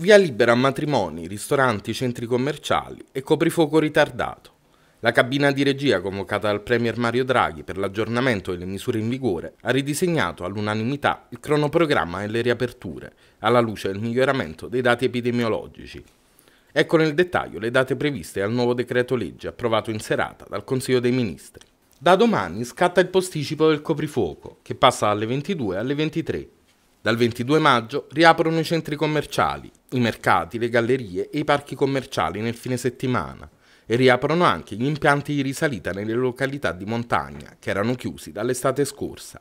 Via libera a matrimoni, ristoranti, centri commerciali e coprifuoco ritardato. La cabina di regia convocata dal Premier Mario Draghi per l'aggiornamento delle misure in vigore ha ridisegnato all'unanimità il cronoprogramma e le riaperture, alla luce del miglioramento dei dati epidemiologici. Ecco nel dettaglio le date previste al nuovo decreto legge approvato in serata dal Consiglio dei Ministri. Da domani scatta il posticipo del coprifuoco, che passa dalle 22 alle 23. Dal 22 maggio riaprono i centri commerciali, i mercati, le gallerie e i parchi commerciali nel fine settimana e riaprono anche gli impianti di risalita nelle località di montagna che erano chiusi dall'estate scorsa.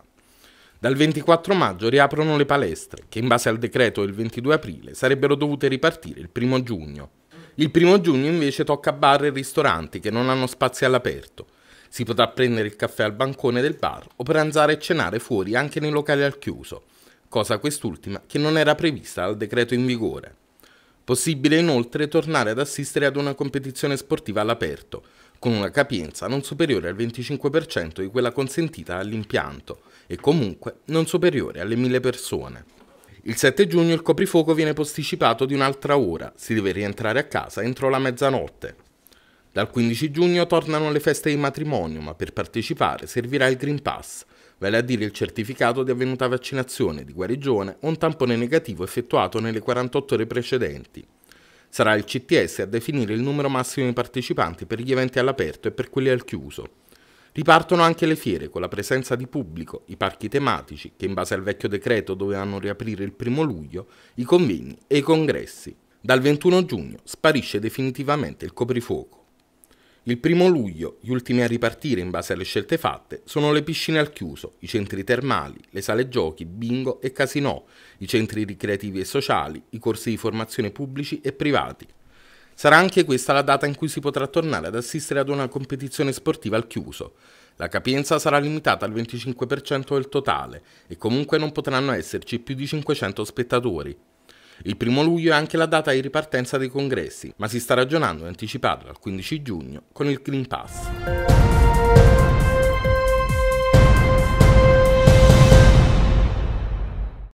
Dal 24 maggio riaprono le palestre che in base al decreto del 22 aprile sarebbero dovute ripartire il 1 giugno. Il 1 giugno invece tocca bar e ristoranti che non hanno spazi all'aperto. Si potrà prendere il caffè al bancone del bar o pranzare e cenare fuori anche nei locali al chiuso cosa quest'ultima che non era prevista dal decreto in vigore. Possibile inoltre tornare ad assistere ad una competizione sportiva all'aperto, con una capienza non superiore al 25% di quella consentita all'impianto e comunque non superiore alle 1000 persone. Il 7 giugno il coprifuoco viene posticipato di un'altra ora, si deve rientrare a casa entro la mezzanotte. Dal 15 giugno tornano le feste di matrimonio, ma per partecipare servirà il Green Pass, vale a dire il certificato di avvenuta vaccinazione, di guarigione o un tampone negativo effettuato nelle 48 ore precedenti. Sarà il CTS a definire il numero massimo di partecipanti per gli eventi all'aperto e per quelli al chiuso. Ripartono anche le fiere con la presenza di pubblico, i parchi tematici, che in base al vecchio decreto dovevano riaprire il primo luglio, i convegni e i congressi. Dal 21 giugno sparisce definitivamente il coprifuoco. Il primo luglio, gli ultimi a ripartire in base alle scelte fatte, sono le piscine al chiuso, i centri termali, le sale giochi, bingo e casinò, i centri ricreativi e sociali, i corsi di formazione pubblici e privati. Sarà anche questa la data in cui si potrà tornare ad assistere ad una competizione sportiva al chiuso. La capienza sarà limitata al 25% del totale e comunque non potranno esserci più di 500 spettatori, il primo luglio è anche la data di ripartenza dei congressi, ma si sta ragionando di anticiparla al 15 giugno con il Green Pass.